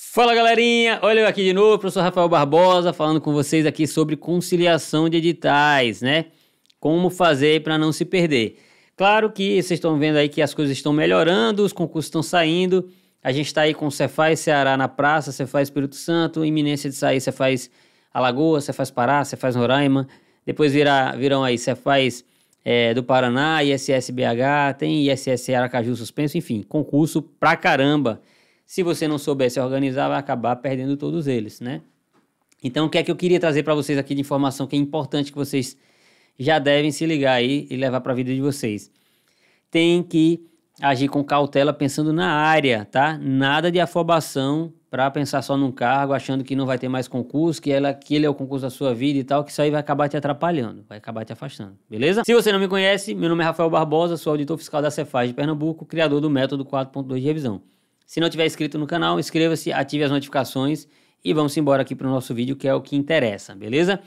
Fala galerinha, olha eu aqui de novo, professor Rafael Barbosa falando com vocês aqui sobre conciliação de editais, né? Como fazer para não se perder. Claro que vocês estão vendo aí que as coisas estão melhorando, os concursos estão saindo, a gente está aí com Cefaz Ceará na praça, Cefaz Espírito Santo, iminência de sair Cefaz Alagoas, Cefaz Pará, Cefaz Roraima, depois virá, virão aí Cefaz é, do Paraná, ISSBH, tem ISS Aracaju suspenso, enfim, concurso pra caramba se você não souber se organizar, vai acabar perdendo todos eles, né? Então, o que é que eu queria trazer para vocês aqui de informação que é importante que vocês já devem se ligar aí e levar para a vida de vocês? Tem que agir com cautela pensando na área, tá? Nada de afobação para pensar só num cargo, achando que não vai ter mais concurso, que ela, é o concurso da sua vida e tal, que isso aí vai acabar te atrapalhando, vai acabar te afastando, beleza? Se você não me conhece, meu nome é Rafael Barbosa, sou auditor fiscal da Cefaz de Pernambuco, criador do método 4.2 de revisão. Se não tiver inscrito no canal, inscreva-se, ative as notificações e vamos embora aqui para o nosso vídeo, que é o que interessa, beleza?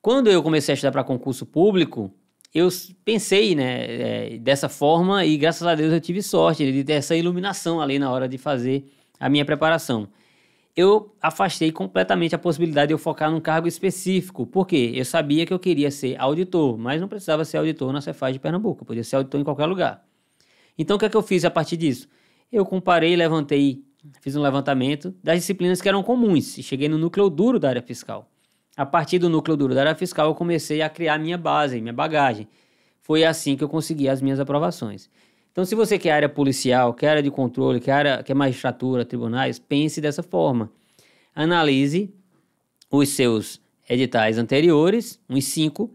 Quando eu comecei a estudar para concurso público, eu pensei né, é, dessa forma e graças a Deus eu tive sorte de ter essa iluminação ali na hora de fazer a minha preparação. Eu afastei completamente a possibilidade de eu focar num cargo específico, porque eu sabia que eu queria ser auditor, mas não precisava ser auditor na Cefaz de Pernambuco, podia ser auditor em qualquer lugar. Então o que é que eu fiz a partir disso? eu comparei, levantei, fiz um levantamento das disciplinas que eram comuns e cheguei no núcleo duro da área fiscal. A partir do núcleo duro da área fiscal, eu comecei a criar minha base, minha bagagem. Foi assim que eu consegui as minhas aprovações. Então, se você quer área policial, quer área de controle, quer, área, quer magistratura, tribunais, pense dessa forma. Analise os seus editais anteriores, uns cinco,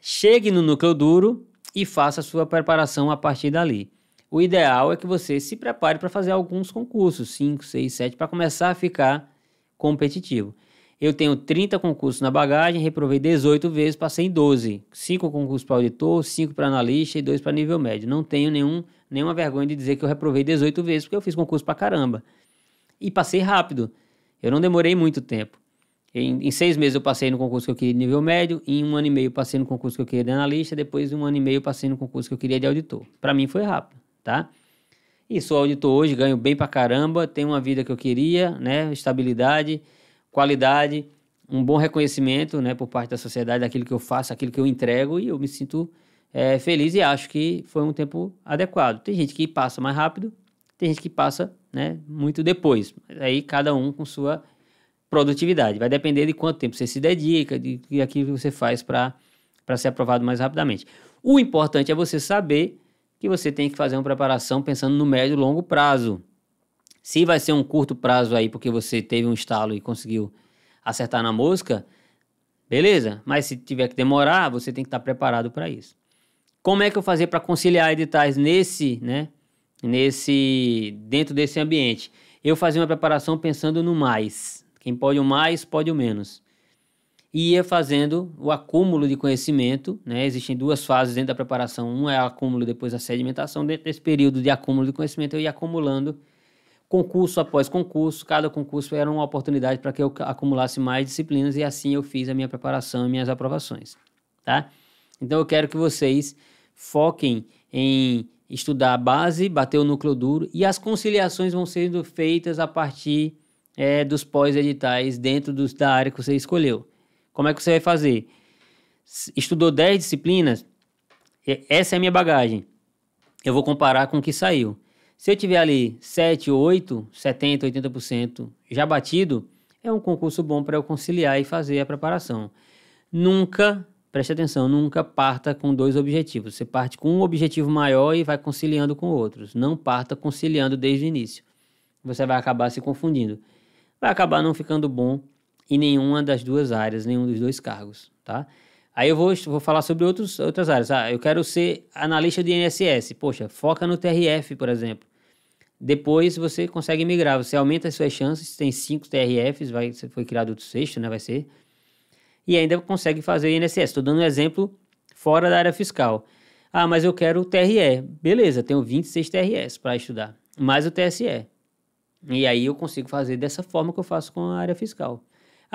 chegue no núcleo duro e faça a sua preparação a partir dali o ideal é que você se prepare para fazer alguns concursos, 5, 6, 7, para começar a ficar competitivo. Eu tenho 30 concursos na bagagem, reprovei 18 vezes, passei em 12. 5 concursos para auditor, 5 para analista e 2 para nível médio. Não tenho nenhum, nenhuma vergonha de dizer que eu reprovei 18 vezes, porque eu fiz concurso para caramba. E passei rápido. Eu não demorei muito tempo. Em, em, seis meses eu passei no concurso que eu queria de nível médio, em um ano e meio passei no concurso que eu queria de analista, depois em um ano e meio passei no concurso que eu queria de auditor. Para mim foi rápido tá? E sou auditor hoje, ganho bem pra caramba, tenho uma vida que eu queria, né? Estabilidade, qualidade, um bom reconhecimento, né, por parte da sociedade daquilo que eu faço, aquilo que eu entrego e eu me sinto é, feliz e acho que foi um tempo adequado. Tem gente que passa mais rápido, tem gente que passa, né, muito depois. Mas aí cada um com sua produtividade. Vai depender de quanto tempo você se dedica, de, de aquilo que você faz para ser aprovado mais rapidamente. O importante é você saber que você tem que fazer uma preparação pensando no médio e longo prazo. Se vai ser um curto prazo aí, porque você teve um estalo e conseguiu acertar na mosca, beleza. Mas se tiver que demorar, você tem que estar preparado para isso. Como é que eu fazer para conciliar editais nesse, né? Nesse dentro desse ambiente? Eu fazia uma preparação pensando no mais. Quem pode o mais, pode o menos e ia fazendo o acúmulo de conhecimento, né? Existem duas fases dentro da preparação. Um é o acúmulo, depois a sedimentação. Dentro desse período de acúmulo de conhecimento, eu ia acumulando concurso após concurso. Cada concurso era uma oportunidade para que eu acumulasse mais disciplinas e assim eu fiz a minha preparação e minhas aprovações, tá? Então eu quero que vocês foquem em estudar a base, bater o núcleo duro e as conciliações vão sendo feitas a partir é, dos pós-editais dentro dos, da área que você escolheu. Como é que você vai fazer? Estudou 10 disciplinas? Essa é a minha bagagem. Eu vou comparar com o que saiu. Se eu tiver ali 7, 8, 70, 80% já batido, é um concurso bom para eu conciliar e fazer a preparação. Nunca, preste atenção, nunca parta com dois objetivos. Você parte com um objetivo maior e vai conciliando com outros. Não parta conciliando desde o início. Você vai acabar se confundindo. Vai acabar não ficando bom em nenhuma das duas áreas, nenhum dos dois cargos, tá? Aí eu vou, vou falar sobre outros, outras áreas. Ah, eu quero ser analista de INSS. Poxa, foca no TRF, por exemplo. Depois você consegue migrar, você aumenta as suas chances, tem cinco TRFs, vai, foi criado outro sexto, né, vai ser. E ainda consegue fazer INSS. Estou dando um exemplo fora da área fiscal. Ah, mas eu quero o TRE. Beleza, tenho 26 TRS para estudar, mais o TSE. E aí eu consigo fazer dessa forma que eu faço com a área fiscal.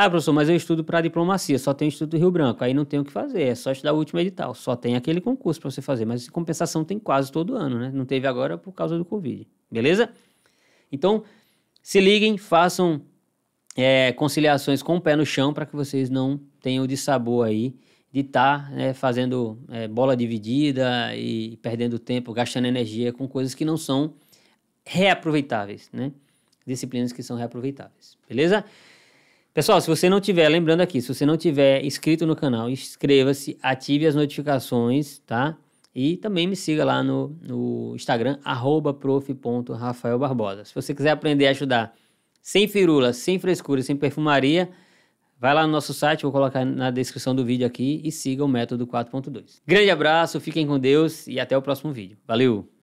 Ah, professor, mas eu estudo para diplomacia, só tem o Instituto Rio Branco, aí não tem o que fazer, é só estudar o último edital, só tem aquele concurso para você fazer, mas compensação tem quase todo ano, né? Não teve agora por causa do Covid, beleza? Então, se liguem, façam é, conciliações com o pé no chão para que vocês não tenham de sabor aí de estar tá, né, fazendo é, bola dividida e perdendo tempo, gastando energia com coisas que não são reaproveitáveis, né? Disciplinas que são reaproveitáveis, beleza? Pessoal, se você não tiver, lembrando aqui, se você não tiver inscrito no canal, inscreva-se, ative as notificações, tá? E também me siga lá no, no Instagram, arroba prof.rafaelbarbosa. Se você quiser aprender a ajudar sem firula, sem frescura, sem perfumaria, vai lá no nosso site, vou colocar na descrição do vídeo aqui e siga o método 4.2. Grande abraço, fiquem com Deus e até o próximo vídeo. Valeu!